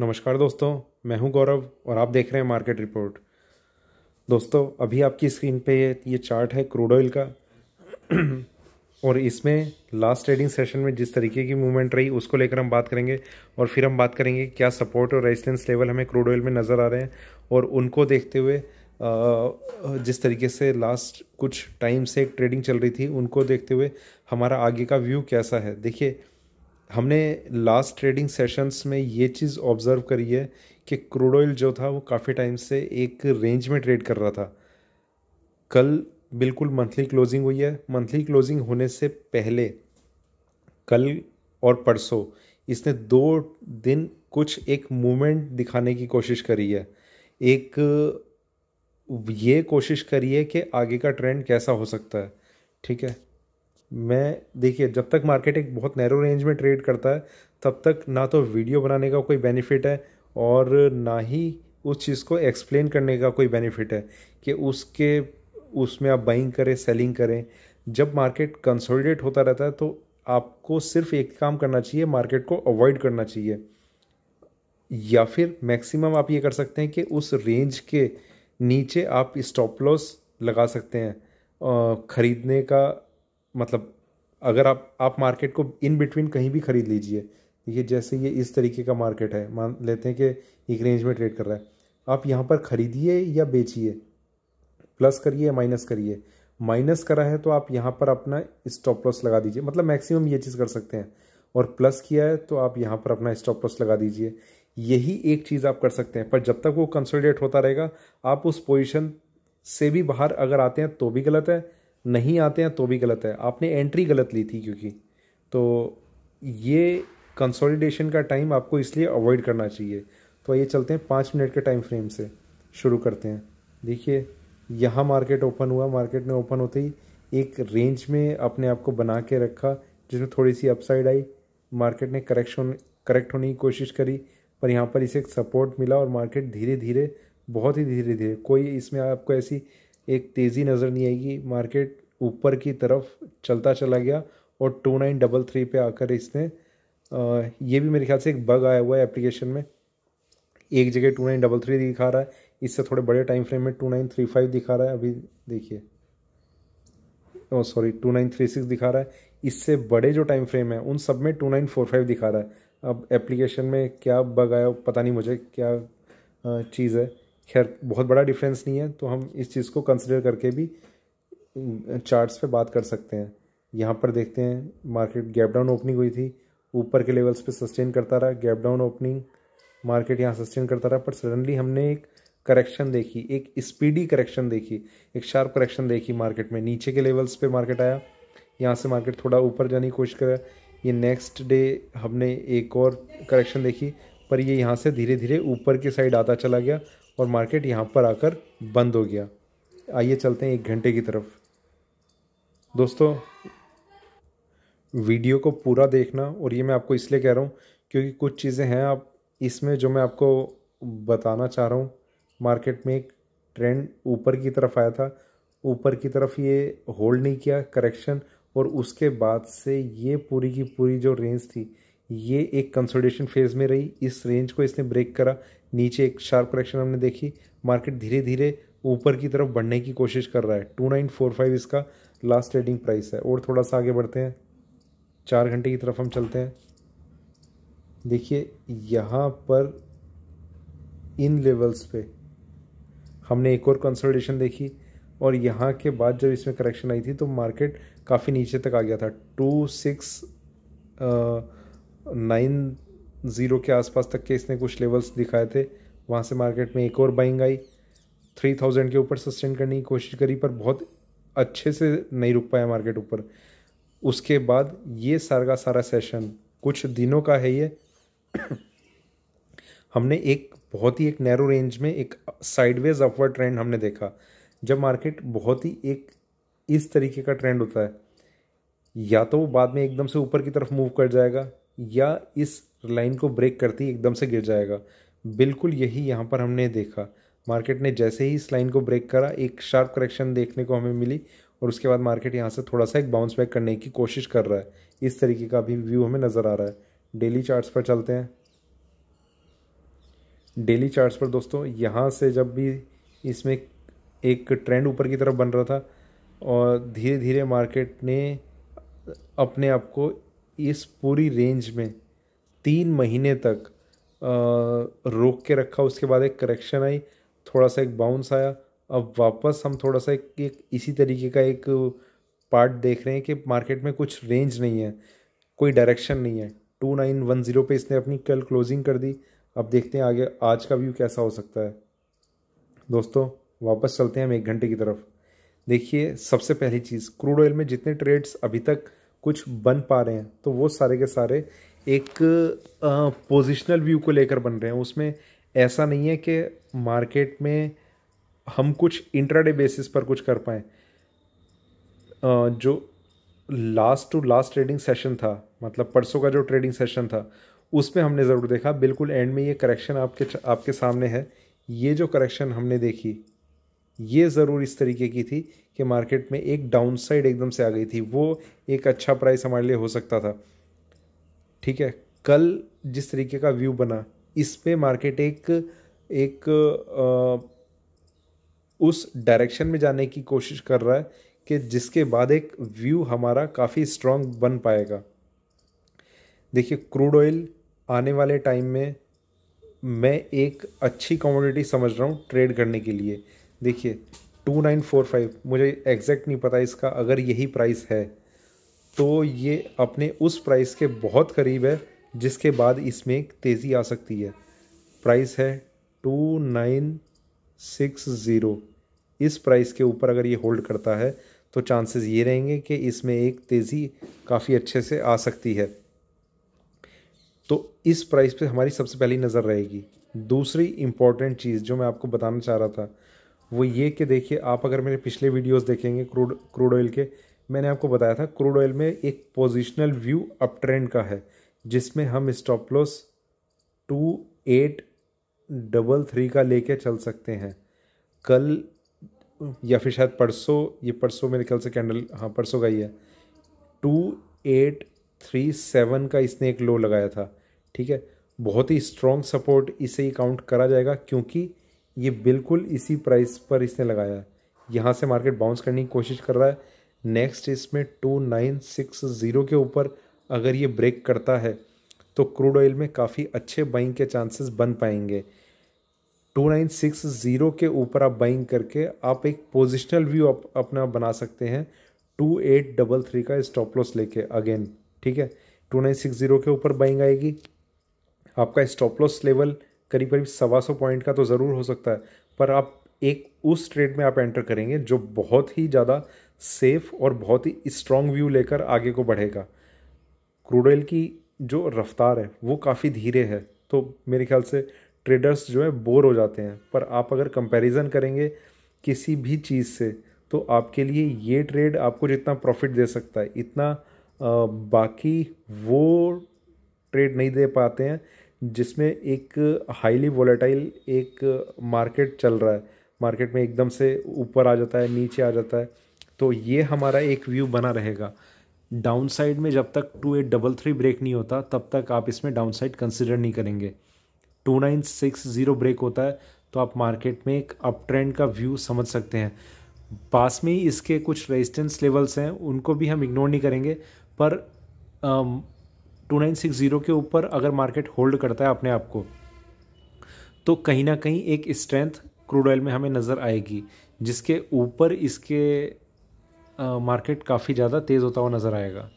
नमस्कार दोस्तों मैं हूं गौरव और आप देख रहे हैं मार्केट रिपोर्ट दोस्तों अभी आपकी स्क्रीन पे ये ये चार्ट है क्रूड ऑयल का और इसमें लास्ट ट्रेडिंग सेशन में जिस तरीके की मूवमेंट रही उसको लेकर हम बात करेंगे और फिर हम बात करेंगे क्या सपोर्ट और रेजिस्टेंस लेवल हमें क्रूड ऑयल में नज़र आ रहे हैं और उनको देखते हुए जिस तरीके से लास्ट कुछ टाइम से एक ट्रेडिंग चल रही थी उनको देखते हुए हमारा आगे का व्यू कैसा है देखिए हमने लास्ट ट्रेडिंग सेशंस में ये चीज़ ऑब्ज़र्व करी है कि क्रूड ऑयल जो था वो काफ़ी टाइम से एक रेंज में ट्रेड कर रहा था कल बिल्कुल मंथली क्लोजिंग हुई है मंथली क्लोजिंग होने से पहले कल और परसों इसने दो दिन कुछ एक मूवमेंट दिखाने की कोशिश करी है एक ये कोशिश करी है कि आगे का ट्रेंड कैसा हो सकता है ठीक है मैं देखिए जब तक मार्केट एक बहुत नैरो रेंज में ट्रेड करता है तब तक ना तो वीडियो बनाने का कोई बेनिफिट है और ना ही उस चीज़ को एक्सप्लेन करने का कोई बेनिफिट है कि उसके उसमें आप बाइंग करें सेलिंग करें जब मार्केट कंसोलिडेट होता रहता है तो आपको सिर्फ एक काम करना चाहिए मार्केट को अवॉइड करना चाहिए या फिर मैक्सिमम आप ये कर सकते हैं कि उस रेंज के नीचे आप स्टॉप लॉस लगा सकते हैं ख़रीदने का मतलब अगर आप आप मार्केट को इन बिटवीन कहीं भी ख़रीद लीजिए ये जैसे ये इस तरीके का मार्केट है मान लेते हैं कि एक रेंज में ट्रेड कर रहा है आप यहाँ पर ख़रीदिए या बेचिए प्लस करिए माइनस करिए माइनस करा है तो आप यहाँ पर अपना स्टॉप लॉस लगा दीजिए मतलब मैक्सिमम ये चीज़ कर सकते हैं और प्लस किया है तो आप यहाँ पर अपना स्टॉप लॉस लगा दीजिए यही एक चीज़ आप कर सकते हैं पर जब तक वो कंसोलिडेट होता रहेगा आप उस पोजिशन से भी बाहर अगर आते हैं तो भी गलत है नहीं आते हैं तो भी गलत है आपने एंट्री गलत ली थी क्योंकि तो ये कंसोलिडेशन का टाइम आपको इसलिए अवॉइड करना चाहिए तो ये चलते हैं पाँच मिनट के टाइम फ्रेम से शुरू करते हैं देखिए यहाँ मार्केट ओपन हुआ मार्केट ने ओपन होते ही एक रेंज में अपने आप को बना के रखा जिसमें थोड़ी सी अपसाइड आई मार्केट ने करेक्शन करेक्ट होने की कोशिश करी पर यहाँ पर इसे एक सपोर्ट मिला और मार्केट धीरे धीरे बहुत ही धीरे धीरे कोई इसमें आपको ऐसी एक तेज़ी नज़र नहीं आएगी मार्केट ऊपर की तरफ चलता चला गया और टू नाइन डबल थ्री पे आकर इसने ये भी मेरे ख्याल से एक बग आया हुआ है एप्लीकेशन में एक जगह टू नाइन डबल थ्री दिखा रहा है इससे थोड़े बड़े टाइम फ्रेम में टू नाइन थ्री फाइव दिखा रहा है अभी देखिए oh sorry two nine three six दिखा रहा है इससे बड़े जो टाइम फ्रेम है उन सब में टू नाइन फोर फाइव दिखा रहा है अब एप्लीकेशन में क्या बग आया पता नहीं मुझे क्या चीज़ है खैर बहुत बड़ा डिफरेंस नहीं है तो हम इस चीज़ को कंसिडर करके भी चार्ट्स पे बात कर सकते हैं यहाँ पर देखते हैं मार्केट गैप डाउन ओपनिंग हुई थी ऊपर के लेवल्स पे सस्टेन करता रहा गैप डाउन ओपनिंग मार्केट यहाँ सस्टेन करता रहा पर सडनली हमने एक करेक्शन देखी एक स्पीडी करेक्शन देखी एक शार्प करेक्शन देखी मार्केट में नीचे के लेवल्स पे मार्केट आया यहाँ से मार्केट थोड़ा ऊपर जाने की कोशिश करा ये नेक्स्ट डे हमने एक और करेक्शन देखी पर ये यहाँ से धीरे धीरे ऊपर की साइड आता चला गया और मार्केट यहाँ पर आकर बंद हो गया आइए चलते हैं एक घंटे की तरफ दोस्तों वीडियो को पूरा देखना और ये मैं आपको इसलिए कह रहा हूँ क्योंकि कुछ चीज़ें हैं आप इसमें जो मैं आपको बताना चाह रहा हूँ मार्केट में एक ट्रेंड ऊपर की तरफ आया था ऊपर की तरफ ये होल्ड नहीं किया करेक्शन और उसके बाद से ये पूरी की पूरी जो रेंज थी ये एक कंसोलिडेशन फेज़ में रही इस रेंज को इसने ब्रेक करा नीचे एक शार्प करेक्शन हमने देखी मार्केट धीरे धीरे ऊपर की तरफ बढ़ने की कोशिश कर रहा है टू नाइन फोर फाइव इसका लास्ट ट्रेडिंग प्राइस है और थोड़ा सा आगे बढ़ते हैं चार घंटे की तरफ हम चलते हैं देखिए यहाँ पर इन लेवल्स पे हमने एक और कंसल्टेशन देखी और यहाँ के बाद जब इसमें करेक्शन आई थी तो मार्केट काफ़ी नीचे तक आ गया था टू सिक्स नाइन ज़ीरो के आसपास तक के इसने कुछ लेवल्स दिखाए थे वहाँ से मार्केट में एक और बाइंग आई थ्री थाउजेंड के ऊपर सस्टेन करने की कोशिश करी पर बहुत अच्छे से नहीं रुक पाया मार्केट ऊपर उसके बाद ये सारा का सारा सेशन कुछ दिनों का है ये हमने एक बहुत ही एक नैरो रेंज में एक साइडवेज अपवर्ड ट्रेंड हमने देखा जब मार्केट बहुत ही एक इस तरीके का ट्रेंड होता है या तो वो बाद में एकदम से ऊपर की तरफ मूव कर जाएगा या इस लाइन को ब्रेक करती एकदम से गिर जाएगा बिल्कुल यही यहाँ पर हमने देखा मार्केट ने जैसे ही इस लाइन को ब्रेक करा एक शार्प करेक्शन देखने को हमें मिली और उसके बाद मार्केट यहाँ से थोड़ा सा एक बाउंस बैक करने की कोशिश कर रहा है इस तरीके का भी व्यू हमें नज़र आ रहा है डेली चार्ट्स पर चलते हैं डेली चार्ट्स पर दोस्तों यहाँ से जब भी इसमें एक ट्रेंड ऊपर की तरफ बन रहा था और धीरे धीरे मार्केट ने अपने आप को इस पूरी रेंज में तीन महीने तक रोक के रखा उसके बाद एक करेक्शन आई थोड़ा सा एक बाउंस आया अब वापस हम थोड़ा सा एक, एक इसी तरीके का एक पार्ट देख रहे हैं कि मार्केट में कुछ रेंज नहीं है कोई डायरेक्शन नहीं है टू नाइन वन ज़ीरो पर इसने अपनी कल क्लोजिंग कर दी अब देखते हैं आगे आज का व्यू कैसा हो सकता है दोस्तों वापस चलते हैं हम एक घंटे की तरफ देखिए सबसे पहली चीज़ क्रूड ऑयल में जितने ट्रेड्स अभी तक कुछ बन पा रहे हैं तो वो सारे के सारे एक पोजिशनल व्यू को लेकर बन रहे हैं उसमें ऐसा नहीं है कि मार्केट में हम कुछ इंट्राडे बेसिस पर कुछ कर पाएँ जो last to last trading session था मतलब परसों का जो ट्रेडिंग सेशन था उसमें हमने ज़रूर देखा बिल्कुल एंड में ये करेक्शन आपके आपके सामने है ये जो करेक्शन हमने देखी ये ज़रूर इस तरीके की थी कि मार्केट में एक डाउन साइड एकदम से आ गई थी वो एक अच्छा प्राइस हमारे लिए हो सकता था ठीक है कल जिस तरीके का व्यू बना इस पे मार्केट एक एक आ, उस डायरेक्शन में जाने की कोशिश कर रहा है कि जिसके बाद एक व्यू हमारा काफ़ी स्ट्रांग बन पाएगा देखिए क्रूड ऑयल आने वाले टाइम में मैं एक अच्छी कमोडिटी समझ रहा हूँ ट्रेड करने के लिए देखिए टू नाइन फोर फाइव मुझे एग्जैक्ट नहीं पता इसका अगर यही प्राइस है तो ये अपने उस प्राइस के बहुत करीब है जिसके बाद इसमें तेज़ी आ सकती है प्राइस है टू नाइन सिक्स ज़ीरो इस प्राइस के ऊपर अगर ये होल्ड करता है तो चांसेस ये रहेंगे कि इसमें एक तेज़ी काफ़ी अच्छे से आ सकती है तो इस प्राइस पे हमारी सबसे पहली नज़र रहेगी दूसरी इम्पॉर्टेंट चीज़ जो मैं आपको बताना चाह रहा था वो ये कि देखिए आप अगर मेरे पिछले वीडियोस देखेंगे क्रूड क्रूड ऑयल के मैंने आपको बताया था क्रूड ऑयल में एक पोजिशनल व्यू अप ट्रेंड का है जिसमें हम stop loss two eight double three का ले चल सकते हैं कल या फिर शायद परसों ये परसों मेरे ख्याल से कैंडल हाँ परसों का ही है टू एट थ्री सेवन का इसने एक लो लगाया था ठीक है बहुत ही स्ट्रॉन्ग सपोर्ट इसे ही काउंट करा जाएगा क्योंकि ये बिल्कुल इसी प्राइस पर इसने लगाया है यहाँ से मार्केट बाउंस करने की कोशिश कर रहा है नेक्स्ट इसमें टू नाइन सिक्स ज़ीरो के ऊपर अगर ये ब्रेक करता है तो क्रूड ऑयल में काफ़ी अच्छे बाइंग के चांसेस बन पाएंगे टू नाइन सिक्स ज़ीरो के ऊपर आप बाइंग करके आप एक पोजिशनल व्यू अप, अपना बना सकते हैं टू एट डबल थ्री का स्टॉप लॉस लेके अगेन ठीक है टू नाइन सिक्स ज़ीरो के ऊपर बाइंग आएगी आपका स्टॉप लॉस लेवल करीब करीब सवा सौ पॉइंट का तो ज़रूर हो सकता है पर आप एक उस ट्रेड में आप एंटर करेंगे जो बहुत ही ज़्यादा सेफ और बहुत ही स्ट्रॉन्ग व्यू लेकर आगे को बढ़ेगा क्रूड ऑयल की जो रफ्तार है वो काफ़ी धीरे है तो मेरे ख्याल से ट्रेडर्स जो है बोर हो जाते हैं पर आप अगर कंपैरिजन करेंगे किसी भी चीज़ से तो आपके लिए ये ट्रेड आपको जितना प्रॉफिट दे सकता है इतना बाकी वो ट्रेड नहीं दे पाते हैं जिसमें एक हाईली वोलेटाइल एक मार्केट चल रहा है मार्केट में एकदम से ऊपर आ जाता है नीचे आ जाता है तो ये हमारा एक व्यू बना रहेगा डाउन साइड में जब तक two eight double three break नहीं होता तब तक आप इसमें डाउन साइड कंसिडर नहीं करेंगे two nine six zero break होता है तो आप मार्केट में एक अप ट्रेंड का व्यू समझ सकते हैं पास में ही इसके कुछ रेजिस्टेंस लेवल्स हैं उनको भी हम इग्नोर नहीं करेंगे पर 2960 के ऊपर अगर मार्केट होल्ड करता है अपने आप को तो कहीं ना कहीं एक स्ट्रेंथ क्रूड ऑयल में हमें नज़र आएगी जिसके ऊपर इसके मार्केट काफ़ी ज़्यादा तेज़ होता हुआ नज़र आएगा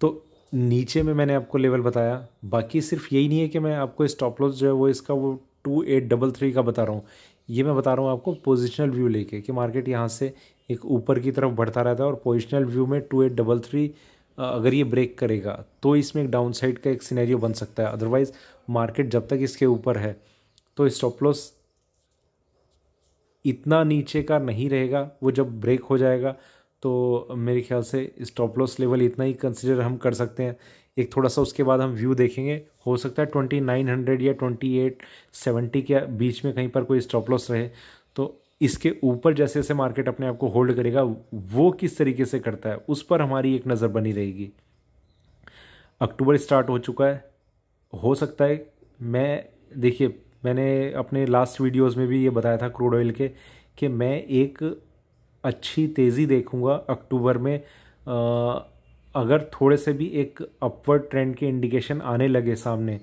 तो नीचे में मैंने आपको लेवल बताया बाकी सिर्फ यही नहीं है कि मैं आपको स्टॉप लॉस जो है वो इसका वो टू एट डबल थ्री का बता रहा हूँ ये मैं बता रहा हूँ आपको पोजिशनल व्यू लेके कि मार्केट यहाँ से एक ऊपर की तरफ बढ़ता रहता है और पोजिशनल व्यू में टू एट डबल थ्री अगर ये ब्रेक करेगा तो इसमें एक डाउन साइड का एक सिनेरियो बन सकता है अदरवाइज़ मार्केट जब तक इसके ऊपर है तो स्टॉप लॉस इतना नीचे का नहीं रहेगा वो जब ब्रेक हो जाएगा तो मेरे ख्याल से स्टॉप लॉस लेवल इतना ही कंसिडर हम कर सकते हैं एक थोड़ा सा उसके बाद हम व्यू देखेंगे हो सकता है ट्वेंटी नाइन हंड्रेड या ट्वेंटी एट सेवेंटी के बीच में कहीं पर कोई स्टॉप लॉस रहे इसके ऊपर जैसे जैसे मार्केट अपने आप को होल्ड करेगा वो किस तरीके से करता है उस पर हमारी एक नज़र बनी रहेगी अक्टूबर स्टार्ट हो चुका है हो सकता है मैं देखिए मैंने अपने लास्ट वीडियोस में भी ये बताया था क्रूड ऑयल के कि मैं एक अच्छी तेज़ी देखूंगा अक्टूबर में आ, अगर थोड़े से भी एक अपवर्ड ट्रेंड के इंडिकेशन आने लगे सामने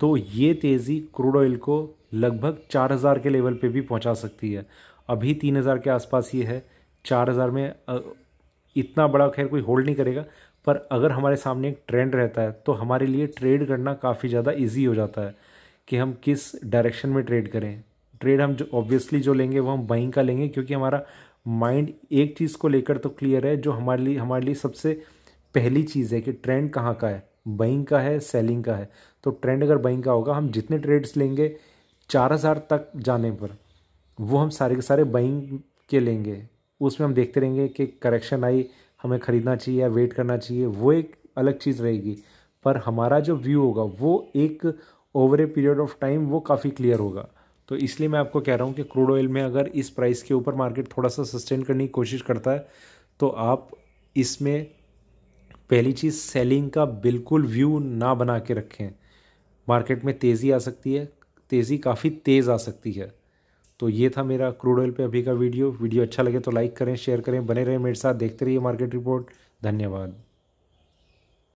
तो ये तेज़ी क्रूड ऑयल को लगभग 4000 के लेवल पे भी पहुंचा सकती है अभी तीन हज़ार के आसपास ये है चार हज़ार में इतना बड़ा खैर कोई होल्ड नहीं करेगा पर अगर हमारे सामने एक ट्रेंड रहता है तो हमारे लिए ट्रेड करना काफ़ी ज़्यादा ईजी हो जाता है कि हम किस डायरेक्शन में ट्रेड करें ट्रेड हम जो ऑब्वियसली जो लेंगे वो हम बाइंग का लेंगे क्योंकि हमारा माइंड एक चीज़ को लेकर तो क्लियर है जो हमारे लिए हमारे लिए सबसे पहली चीज़ है कि ट्रेंड कहाँ का है बाइंग का है सेलिंग का है तो ट्रेंड अगर बाइंग का होगा हम जितने ट्रेड्स लेंगे चार हज़ार तक जाने पर वो हम सारे के सारे बाइंग के लेंगे उसमें हम देखते रहेंगे कि करेक्शन आई हमें ख़रीदना चाहिए या वेट करना चाहिए वो एक अलग चीज़ रहेगी पर हमारा जो व्यू होगा वो एक over a period of time वो काफ़ी क्लियर होगा तो इसलिए मैं आपको कह रहा हूँ कि क्रूड ऑयल में अगर इस प्राइस के ऊपर मार्केट थोड़ा सा सस्टेन करने की कोशिश करता है तो आप इसमें पहली चीज़ सेलिंग का बिल्कुल व्यू ना बना के रखें मार्केट में तेज़ी आ सकती है तेज़ी काफ़ी तेज़ आ सकती है तो ये था मेरा क्रूड ऑयल पे अभी का वीडियो वीडियो अच्छा लगे तो लाइक करें शेयर करें बने रहें मेरे साथ देखते रहिए मार्केट रिपोर्ट धन्यवाद